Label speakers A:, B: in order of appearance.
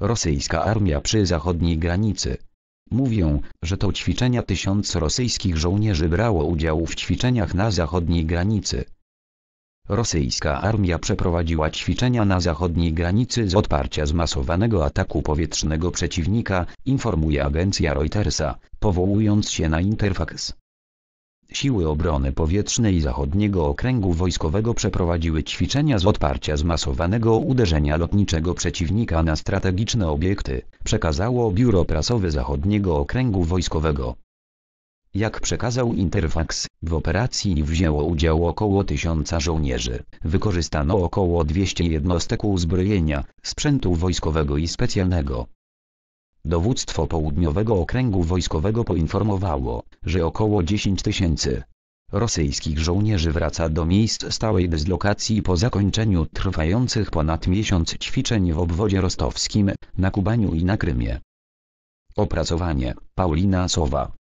A: rosyjska armia przy zachodniej granicy. Mówią, że to ćwiczenia tysiąc rosyjskich żołnierzy brało udział w ćwiczeniach na zachodniej granicy. Rosyjska armia przeprowadziła ćwiczenia na zachodniej granicy z odparcia zmasowanego ataku powietrznego przeciwnika, informuje agencja Reutersa, powołując się na Interfax. Siły Obrony Powietrznej Zachodniego Okręgu Wojskowego przeprowadziły ćwiczenia z odparcia zmasowanego uderzenia lotniczego przeciwnika na strategiczne obiekty, przekazało Biuro Prasowe Zachodniego Okręgu Wojskowego. Jak przekazał Interfax, w operacji wzięło udział około tysiąca żołnierzy, wykorzystano około 200 jednostek uzbrojenia, sprzętu wojskowego i specjalnego. Dowództwo Południowego Okręgu Wojskowego poinformowało, że około 10 tysięcy rosyjskich żołnierzy wraca do miejsc stałej dyslokacji po zakończeniu trwających ponad miesiąc ćwiczeń w obwodzie rostowskim, na Kubaniu i na Krymie. Opracowanie Paulina Sowa